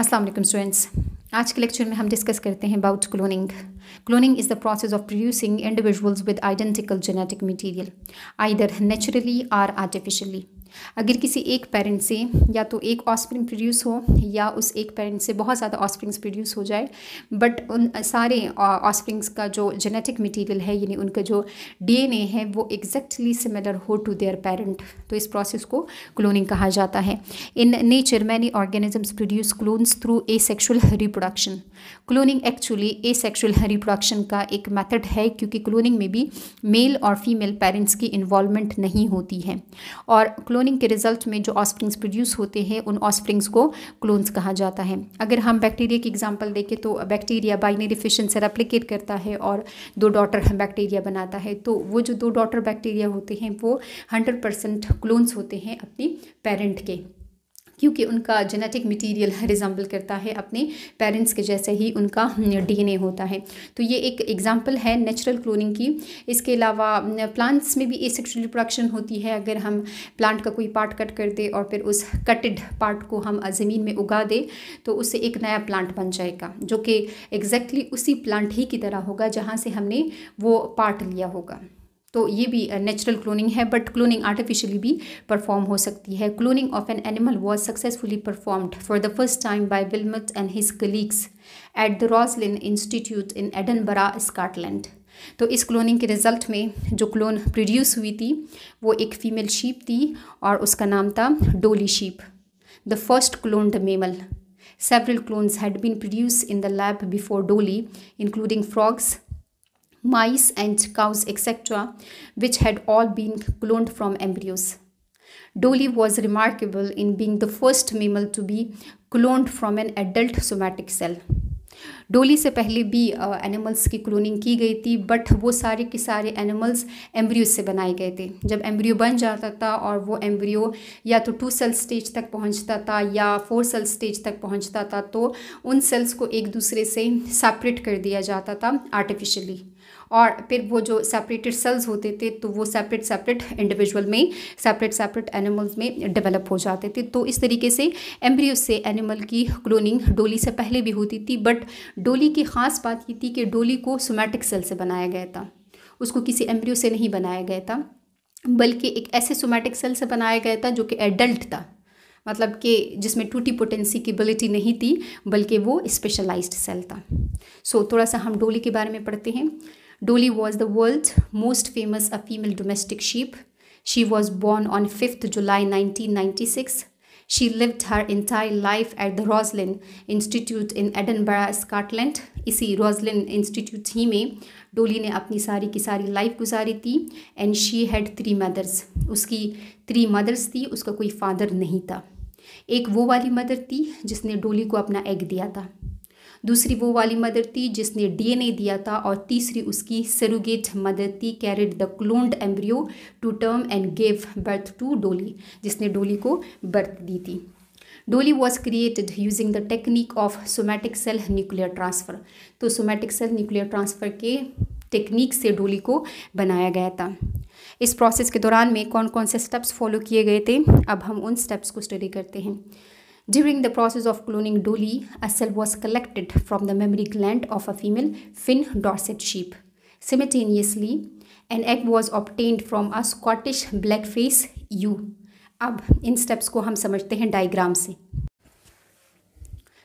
अस्सलाम वालेकुम स्टूडेंट्स आज के लेक्चर में हम डिस्कस करते हैं about cloning Cloning is the process of producing individuals with identical genetic material, either naturally or artificially. अगर किसी एक पेरेंट से या तो एक ऑस्प्रिंग प्रोड्यूस हो या उस एक पेरेंट से बहुत ज़्यादा ऑस्प्रिंग्स प्रोड्यूस हो जाए बट उन सारे ऑस्प्रिंग्स का जो जेनेटिक मटेरियल है यानी उनका जो डीएनए है वो एग्जैक्टली सिमिलर हो टू देयर पेरेंट तो इस प्रोसेस को क्लोनिंग कहा जाता है in nature many organisms produce clones through asexual reproduction cloning actually asexual reproduction का एक मेथड है क्योंकि क्लोनिंग में भी मेल और फीमेल पेरेंट्स की इन्वॉलमेंट नहीं होती है और क्लोनिंग के रिजल्ट में जो ऑस्प्रिंग्स प्रोड्यूस होते हैं उन ऑस्प्रिंग्स को क्लोन्स कहा जाता है अगर हम बैक्टीरिया की एग्जाम्पल देखें तो बैक्टीरिया बाइनरी फिशन से रेप्लीकेट करता है और दो डॉटर बैक्टीरिया बनाता है तो वो जो दो डॉटर बैक्टीरिया होते हैं वो हंड्रेड परसेंट क्लोन्स होते हैं अपने पेरेंट के क्योंकि उनका जेनेटिक मटेरियल रिजम्बल करता है अपने पेरेंट्स के जैसे ही उनका डीएनए हम्म, होता है तो ये एक एग्ज़ाम्पल है नेचुरल क्लोनिंग की इसके अलावा प्लांट्स में भी ए सेक्शुअल रिप्रोडक्शन होती है अगर हम प्लांट का कोई पार्ट कट कर दे और फिर उस कटेड पार्ट को हम ज़मीन में उगा दे तो उससे एक नया प्लांट बन जाएगा जो कि एग्जैक्टली exactly उसी प्लांट ही की तरह होगा जहाँ से हमने वो पार्ट लिया होगा तो ये भी नेचुरल uh, क्लोनिंग है बट क्लोनिंग आर्टिफिशियली भी परफॉर्म हो सकती है cloning of an animal was successfully performed for the first time by Wilmut and his colleagues at the Roslin Institute in Edinburgh Scotland तो इस क्लोनिंग के result में जो क्लोन प्रोड्यूस हुई थी वो एक फीमेल शीप थी और उसका नाम था Dolly sheep the first cloned mammal several clones had been produce in the lab before Dolly including frogs mice and cows, etc., which had all been cloned from embryos. Dolly was remarkable in being the first mammal to be cloned from an adult somatic cell. डोली से पहले भी animals uh, की cloning की गई थी but वो सारे के सारे एनिमल्स एम्ब्रियो से बनाए गए थे जब एम्ब्रियो बन जाता था और वो एम्ब्रियो या तो टू सेल स्टेज तक पहुंचता था या फोर सेल स्टेज तक पहुंचता था तो उन सेल्स को एक दूसरे से सेपरेट कर दिया जाता था आर्टिफिशियली और फिर वो जो सेपरेटेड सेल्स होते थे तो वो सेपरेट सेपरेट इंडिविजुअल में सेपरेट सेपरेट एनिमल्स में डेवलप हो जाते थे तो इस तरीके से एम्ब्रियो से एनिमल की क्लोनिंग डोली से पहले भी होती थी बट डोली की ख़ास बात ये थी कि डोली को सोमैटिक सेल से बनाया गया था उसको किसी एम्ब्रियो से नहीं बनाया गया था बल्कि एक ऐसे सोमैटिक सेल से बनाया गया था जो कि एडल्ट था मतलब कि जिसमें टूटी पोटेंसी की एबिलिटी नहीं थी बल्कि वो स्पेशलाइज्ड सेल था सो so, थोड़ा सा हम डोली के बारे में पढ़ते हैं Dolly was the world most famous a female domestic sheep she was born on fifth July 1996 She lived her entire life at the Roslin Institute in Edinburgh, Scotland. इसी Roslin Institute ही में डोली ने अपनी सारी की सारी life गुजारी थी and she had three mothers उसकी थ्री मदर्स थी उसका कोई फादर नहीं था एक वो वाली मदर थी जिसने डोली को अपना एग दिया था दूसरी वो वाली मदर थी जिसने डीएनए दिया था और तीसरी उसकी सरुगेट मदर थी carried the cloned embryo to term and give birth to Dolly जिसने डोली को बर्थ दी थी Dolly was created using the technique of somatic cell nuclear transfer तो सोमैटिक सेल न्यूक्लियर ट्रांसफ़र के टेक्निक से Dolly को बनाया गया था इस प्रोसेस के दौरान में कौन कौन से स्टेप्स फॉलो किए गए थे अब हम उन स्टेप्स को स्टडी करते हैं during the process of cloning Dolly a was collected from the mammary gland of a female Finn Dorset sheep simultaneously an egg was obtained from a Scottish black face ewe अब इन steps को हम समझते हैं diagram से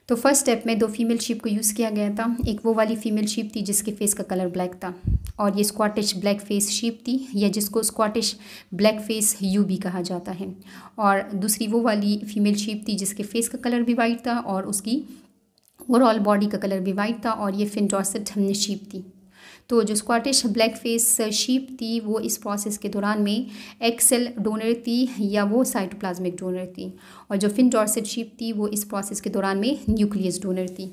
तो first step में दो फीमेल शीप को यूज़ किया गया था एक वो वाली फीमेल शीप थी जिसके फेस का कलर ब्लैक था और ये स्क्वाटिश ब्लैक फेस शीप थी या जिसको स्क्वाटिश ब्लैक फेस यू भी कहा जाता है और दूसरी वो वाली फीमेल शीप थी जिसके फेस का कलर भी वाइट था और उसकी ओवरऑल बॉडी का कलर भी वाइट था और ये हमने शीप थी तो जो स्कॉटिश ब्लैक फेस शीप थी वो इस प्रोसेस के दौरान में एक्सेल डोनर थी या वो साइटोप्लाज्मिक डोनर थी और जो फिन डॉर्सेट शीप थी वो इस प्रोसेस के दौरान में न्यूक्लियस डोनर थी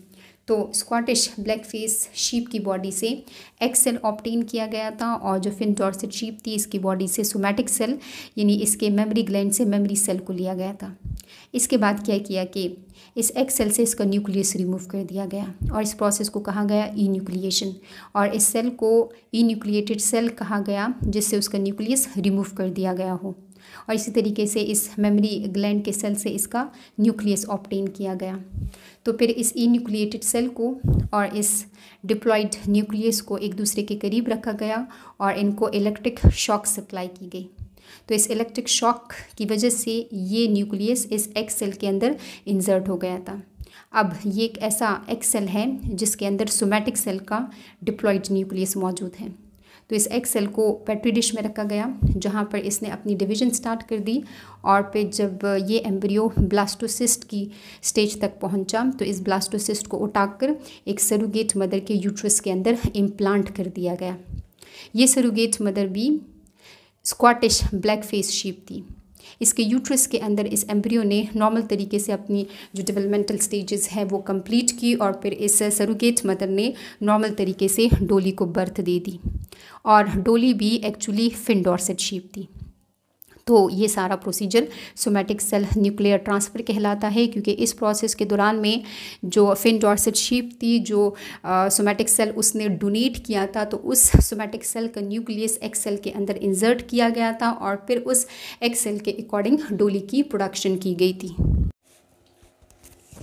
तो स्कॉटिश ब्लैक फेस शीप की बॉडी से एक्सेल सेल ऑप्टेन किया गया था और जो फिन डॉर्सेट शीप थी इसकी बॉडी से सोमैटिक सेल यानी इसके मेमरी ग्लैंड से मेमरी सेल को लिया गया था इसके बाद क्या किया कि इस एक्स सेल से इसका न्यूक्लियस रिमूव कर दिया गया और इस प्रोसेस को कहा गया ई न्यूक्लिएशन और इस सेल को ई न्यूक्लिएटेड सेल कहा गया जिससे उसका न्यूक्लियस रिमूव कर दिया गया हो और इसी तरीके से इस मेमरी ग्लैंड के सेल से इसका न्यूक्लियस ऑप्टेन किया गया तो फिर इस ई न्यूक्लिएटेड सेल को और इस डिप्लॉयड न्यूक्लियस को एक दूसरे के करीब रखा गया और इनको इलेक्ट्रिक शॉक सप्लाई की गई तो इस इलेक्ट्रिक शॉक की वजह से ये न्यूक्लियस इस एक्स सेल के अंदर इंसर्ट हो गया था अब ये एक ऐसा एक्स सेल है जिसके अंदर सोमैटिक सेल का डिप्लॉइड न्यूक्लियस मौजूद है तो इस एक्स सेल को पेट्री डिश में रखा गया जहाँ पर इसने अपनी डिवीजन स्टार्ट कर दी और फिर जब ये एम्ब्रियो ब्लास्टोसिस्ट की स्टेज तक पहुँचा तो इस ब्लास्टोसिस्ट को उठाकर एक सरुगेट मदर के यूट्रस के अंदर इम्प्लांट कर दिया गया ये सरुगेट मदर भी स्क्वाटिश ब्लैक फेस शीप थी इसके यूट्रस के अंदर इस एम्ब्रियो ने नॉर्मल तरीके से अपनी जो डेवलपमेंटल स्टेजेस हैं वो कंप्लीट की और फिर इस सरुगेट मदर ने नॉर्मल तरीके से डोली को बर्थ दे दी और डोली भी एक्चुअली फिनडोरसेट शीप थी तो ये सारा procedure somatic cell nuclear transfer कहलाता है क्योंकि इस प्रोसेस के दौरान में जो फिन डॉर्सेट शीप थी जो सोमेटिक सेल उसने डोनेट किया था तो उस सोमेटिक सेल का न्यूक्लियस एक्सेल सेल के अंदर इंसर्ट किया गया था और फिर उस एक्सेल सेल के अकॉर्डिंग डोली की प्रोडक्शन की गई थी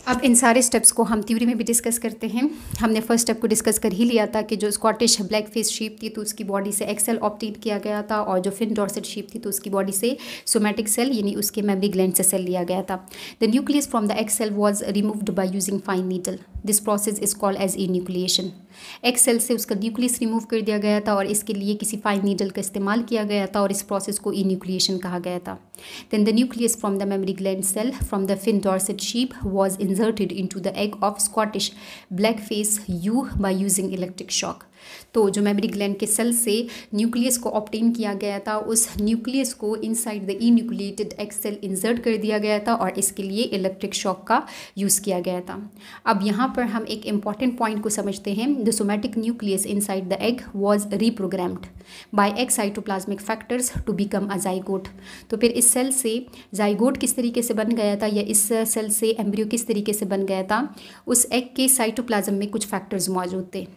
अब इन सारे स्टेप्स को हम थ्योरी में भी डिस्कस करते हैं हमने फर्स्ट स्टेप को डिस्कस कर ही लिया था कि जो स्कॉटिश ब्लैक फेस शीप थी तो उसकी बॉडी से एक्सेल ऑप्टेन किया गया था और जो फिन डॉर्सेट शीप थी तो उसकी बॉडी से सोमेटिक सेल यानी उसके मेमरी ग्लैंड से सेल लिया गया था the nucleus from the egg cell was removed by using fine needle this process is called as enucleation एक सेल से उसका न्यूक्लियस रिमूव कर दिया गया था और इसके लिए किसी फाइन नीडल का इस्तेमाल किया गया था और इस प्रोसेस को इन्यूक्लिएशन कहा गया था then the nucleus from the mammary gland cell from the Finn Dorset sheep was inserted in the egg of Scottish black face ewe by using electric shock तो जो मेमरी ग्लैंड के cell से nucleus को obtain किया गया था उस nucleus को inside the enucleated egg cell insert कर दिया गया था और इसके लिए इलेक्ट्रिक शॉक का यूज़ किया गया था अब यहाँ पर हम एक इम्पॉर्टेंट पॉइंट को समझते हैं the somatic nucleus inside the egg was reprogrammed by egg cytoplasmic factors to become a zygote तो फिर इस सेल से जाइगोट किस तरीके से बन गया था या इस सेल से एम्ब्रियो किस तरीके से बन गया था उस एग के साइटोप्लाज्म में कुछ फैक्टर्स मौजूद थे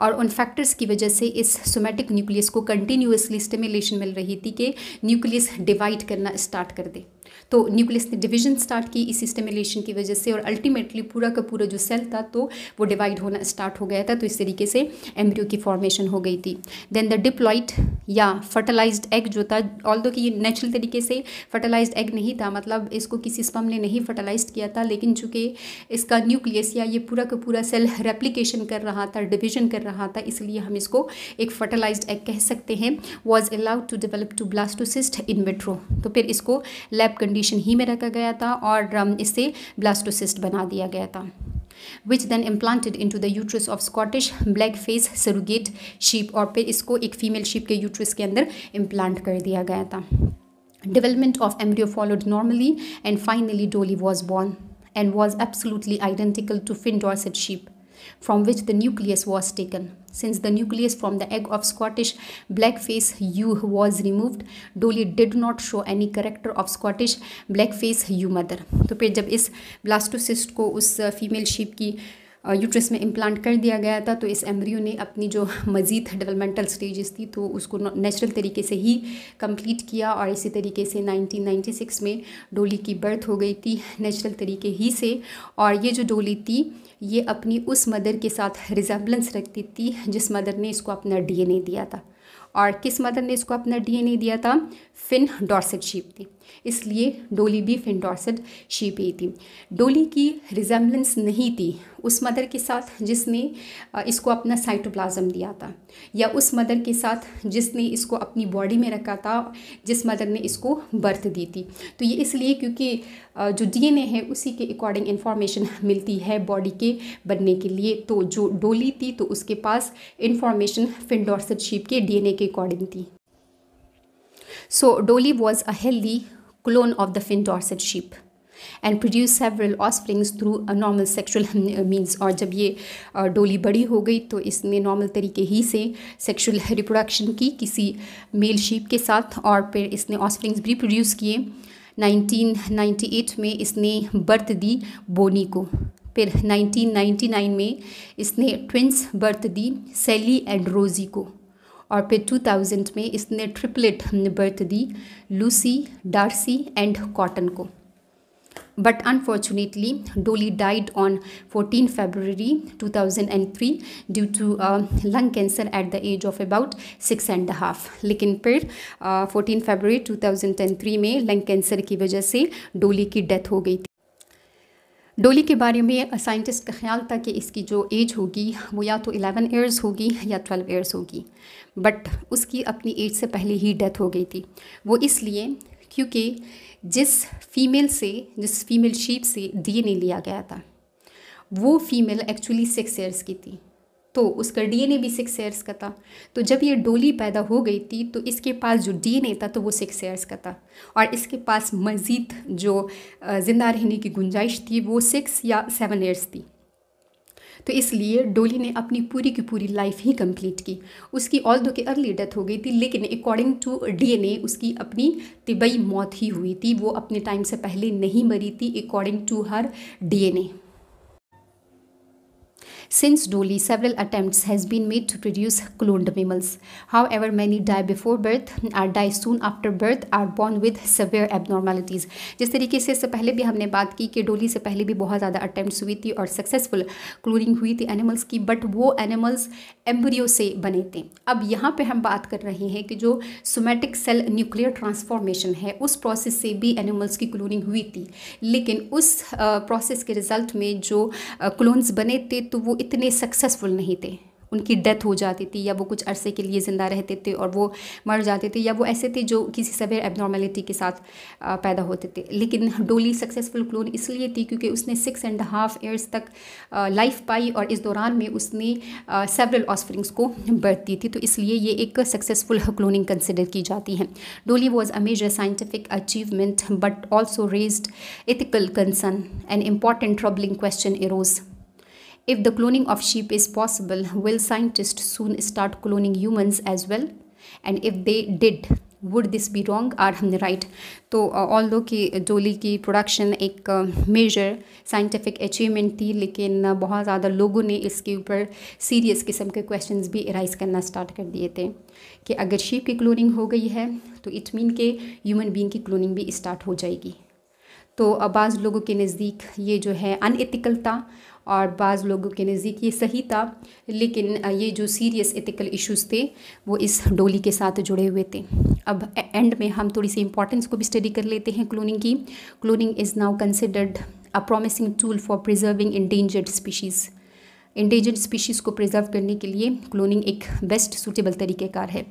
और उन फैक्टर्स की वजह से इस सोमेटिक न्यूक्लियस को कंटिन्यूसली स्टिमुलेशन मिल रही थी कि न्यूक्लियस डिवाइड करना स्टार्ट कर दे तो न्यूक्लियस ने डिवीजन स्टार्ट की इसी स्टेमुलेशन की वजह से और अल्टीमेटली पूरा का पूरा जो सेल था तो वो डिवाइड होना स्टार्ट हो गया था तो इस तरीके से एम्ब्रियो की फॉर्मेशन हो गई थी देन द डिप्लॉइट या फर्टिलाइज्ड एग जो था ऑल कि ये नेचुरल तरीके से फर्टिलाइज्ड एग नहीं था मतलब इसको किसी स्पम ने नहीं फर्टिलाइज किया था लेकिन चूंकि इसका न्यूक्लियस या ये पूरा का पूरा सेल रेप्लीकेशन कर रहा था डिविजन कर रहा था इसलिए हम इसको एक फर्टिलाइज्ड एग कह सकते हैं was allowed to develop to blastocyst in vitro तो फिर इसको लेप कंडीशन ही में रखा गया था और um, इसे ब्लास्टोसिस्ट बना दिया गया था which then implanted into the uterus of Scottish black face surrogate sheep और फिर इसको एक फीमेल शीप के यूट्रस के अंदर इम्प्लांट कर दिया गया था development of embryo followed normally and finally Dolly was born and was absolutely identical to Finn Dorset sheep from which the nucleus was taken. Since the nucleus from the egg of Scottish blackface ewe was removed, Dolly did not show any character of Scottish blackface ewe mother. when this blastocyst was blastocyst को the uh, female sheep, की uterus में implant कर दिया गया था तो इस embryo ने अपनी जो मज़ीद डेवलपमेंटल स्टेजेस थी तो उसको नेचुरल तरीके से ही कंप्लीट किया और इसी तरीके से 1996 में डोली की बर्थ हो गई थी नेचुरल तरीके ही से और ये जो डोली थी ये अपनी उस मदर के साथ रिजेम्बलेंस रखती थी जिस मदर ने इसको अपना डी दिया था और किस मदर ने इसको अपना डी दिया था फिन डॉर्सेट शीप थी इसलिए डोली भी फिनडॉर्सेड ही थी डोली की रिजेम्बलेंस नहीं थी उस मदर के साथ जिसने इसको अपना साइटोप्लाज्म दिया था या उस मदर के साथ जिसने इसको अपनी बॉडी में रखा था जिस मदर ने इसको बर्थ दी थी तो ये इसलिए क्योंकि जो डीएनए है उसी के अकॉर्डिंग इन्फॉर्मेशन मिलती है बॉडी के बनने के लिए तो जो डोली थी तो उसके पास इन्फॉर्मेशन फिनडॉर्सेट शीप के डी के अकॉर्डिंग थी so Dolly was a healthy clone of the Finn Dorset sheep and produce several offsprings through normal sexual means और जब ये डोली बड़ी हो गई तो इसने नॉर्मल तरीके ही से सेक्सुअल रिप्रोडक्शन की किसी मेल शीप के साथ और फिर इसने ऑस्प्रिंग्स भी प्रोड्यूस किए 1998 में इसने बर्थ दी बोनी को फिर 1999 में इसने ट्विंस बर्थ दी सेली एंड रोज़ी को और फिर 2000 में इसने ट्रिपलेट बर्थ दी लूसी डार्सी एंड कॉटन को but unfortunately Dolly died on 14 February 2003 due to lung cancer at the age of about six and half लेकिन फिर फोर्टीन 14 फरवरी 2003 में लंग कैंसर की वजह से डोली की डेथ हो गई थी डोली के बारे में साइंटिस्ट का ख्याल था कि इसकी जो एज होगी वो या तो 11 ईयर्स होगी या 12 ईयर्स होगी बट उसकी अपनी एज से पहले ही डेथ हो गई थी वो इसलिए क्योंकि जिस फीमेल से जिस फीमेल शीप से डीएनए लिया गया था वो फीमेल एक्चुअली सिक्स ईयर्स की थी तो उसका डीएनए भी सिक्स एयर्स का था तो जब ये डोली पैदा हो गई थी तो इसके पास जो डीएनए था तो वो सिक्स एयर्स का था और इसके पास मज़ीद जो ज़िंदा रहने की गुंजाइश थी वो सिक्स या सेवन एयर्स थी तो इसलिए डोली ने अपनी पूरी की पूरी लाइफ ही कंप्लीट की उसकी ऑल दो के अर्ली डेथ हो गई थी लेकिन अकॉर्डिंग टू डीएनए उसकी अपनी तिबई मौत ही हुई थी वो अपने टाइम से पहले नहीं मरी थी according to her DNA Since Dolly, several attempts has been made to produce cloned mammals. However, many die before birth or die soon after birth are born with severe abnormalities. जिस तरीके से इससे पहले भी हमने बात की कि डोली से पहले भी बहुत ज़्यादा अटैम्प्ट हुई थी और सक्सेसफुल क्लोनिंग हुई थी एनिमल्स की बट वो एनिमल्स एम्ब्रियो से बने थे अब यहाँ पे हम बात कर रहे हैं कि जो सोमेटिक सेल न्यूक्लियर ट्रांसफॉर्मेशन है उस प्रोसेस से भी एनिमल्स की क्लोनिंग हुई थी लेकिन उस प्रोसेस के रिजल्ट में जो क्लोन्स बने थे तो वो इतने सक्सेसफुल नहीं थे उनकी डेथ हो जाती थी या वो कुछ अरसे के लिए ज़िंदा रहते थे और वो मर जाते थे या वो ऐसे थे जो किसी सवेर एबनॉर्मेलिटी के साथ पैदा होते थे लेकिन डोली सक्सेसफुल क्लोन इसलिए थी क्योंकि उसने सिक्स एंड हाफ ईयर्स तक लाइफ पाई और इस दौरान में उसने सेवरल ऑस्फ्रिंग्स को बर्थ दी थी तो इसलिए ये एक सक्सेसफुल क्लोनिंग कंसिडर की जाती है Dolly was a major scientific achievement but also raised ethical concern an important troubling question arose If the cloning of sheep is possible, will scientists soon start cloning humans as well? And if they did, would this be wrong or the right तो all uh, दो कि डोली की production एक major scientific achievement थी लेकिन uh, बहुत ज़्यादा लोगों ने इसके ऊपर सीरियस किस्म के क्वेश्चंस भी एराइज करना स्टार्ट कर दिए थे कि अगर शीप की क्लोनिंग हो गई है तो इट मीन के ह्यूमन बीइंग की क्लोनिंग भी स्टार्ट हो जाएगी तो बाज़ लोगों के नज़दीक ये जो है अनएथिकल था और बाज़ लोगों के नज़दीक ये सही था लेकिन ये जो सीरियस एथिकल इश्यूज थे वो इस डोली के साथ जुड़े हुए थे अब एंड में हम थोड़ी सी इंपॉर्टेंस को भी स्टडी कर लेते हैं क्लोनिंग की cloning is now considered a promising tool for preserving endangered species इंडिजन स्पीशीज़ को प्रिजर्व करने के लिए क्लोनिंग एक बेस्ट सूटेबल तरीक़ेकार है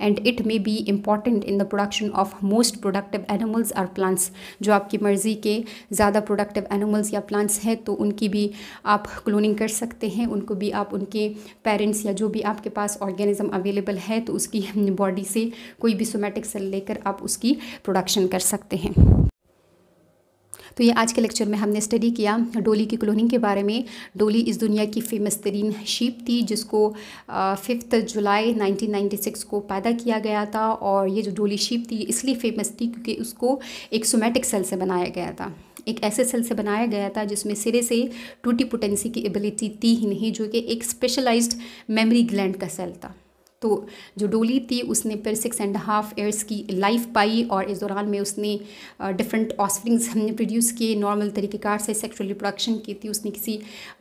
and it may be important in the production of most productive animals और प्लांट्स जो आपकी मर्ज़ी के ज़्यादा प्रोडक्टिव एनिमल्स या प्लांट्स हैं तो उनकी भी आप क्लोनिंग कर सकते हैं उनको भी आप उनके पेरेंट्स या जो भी आपके पास ऑर्गेनिज्म अवेलेबल है तो उसकी बॉडी से कोई भी सोमेटिक सेल लेकर आप उसकी प्रोडक्शन कर सकते हैं तो ये आज के लेक्चर में हमने स्टडी किया डोली की क्लोनिंग के बारे में डोली इस दुनिया की फेमस तरीन शीप थी जिसको फिफ्थ जुलाई 1996 को पैदा किया गया था और ये जो डोली शीप थी इसलिए फेमस थी क्योंकि उसको एक सोमेटिक सेल से बनाया गया था एक ऐसे सेल से बनाया गया था जिसमें सिरे से टूटी पोटेंसी की एबिलिटी थी ही नहीं जो कि एक स्पेशलाइज्ड मेमोरी ग्लैंड का सेल था तो जो डोली थी उसने फिर सिक्स एंड हाफ ईयर्स की लाइफ पाई और इस दौरान में उसने डिफरेंट ऑस्फ्रिंग्स हमने प्रोड्यूस किए नॉर्मल तरीक़ेकार से सेक्सुअल रिप्रोडक्शन की थी उसने किसी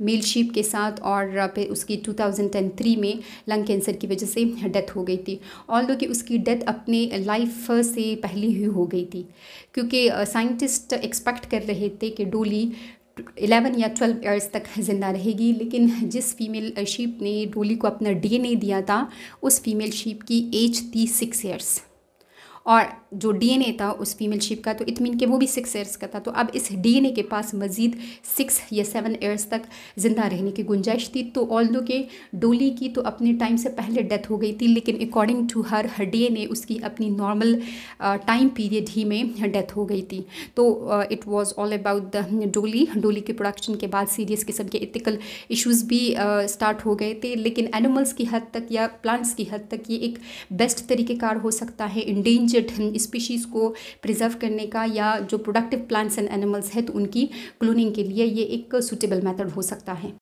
मेल शीप के साथ और फिर उसकी 2003 में लंग कैंसर की वजह से डेथ हो गई थी ऑल दो कि उसकी डेथ अपने लाइफ से पहले ही हो गई थी क्योंकि साइंटिस्ट एक्सपेक्ट कर रहे थे कि डोली एलेवन या ट्वेल्व ईयर्स तक ज़िंदा रहेगी लेकिन जिस फीमेल शीप ने डोली को अपना डीएनए दिया था उस फीमेल शीप की एज थी सिक्स ईयर्स और जो डीएनए था उस फीमेल शिप का तो इट मीन के वो भी सिक्स ईयर्स का था तो अब इस डीएनए के पास मज़ीद सिक्स या सेवन ईयर्स तक ज़िंदा रहने की गुंजाइश थी तो ऑल दो के डोली की तो अपने टाइम से पहले डेथ हो गई थी लेकिन according to her her DNA उसकी अपनी नॉर्मल टाइम पीरियड ही में डेथ हो गई थी तो it was all about the Dolly Dolly के प्रोडक्शन के बाद सीरियस किस्म के इथिकल इशूज़ भी स्टार्ट uh, हो गए थे लेकिन एनिमल्स की हद तक या प्लांट्स की हद तक ये एक बेस्ट तरीक़ेकार हो सकता है इंडेंज इंजर्ड स्पीशीज़ को प्रिजर्व करने का या जो प्रोडक्टिव प्लांट्स एंड एनिमल्स है तो उनकी क्लोनिंग के लिए ये एक सुटेबल मेथड हो सकता है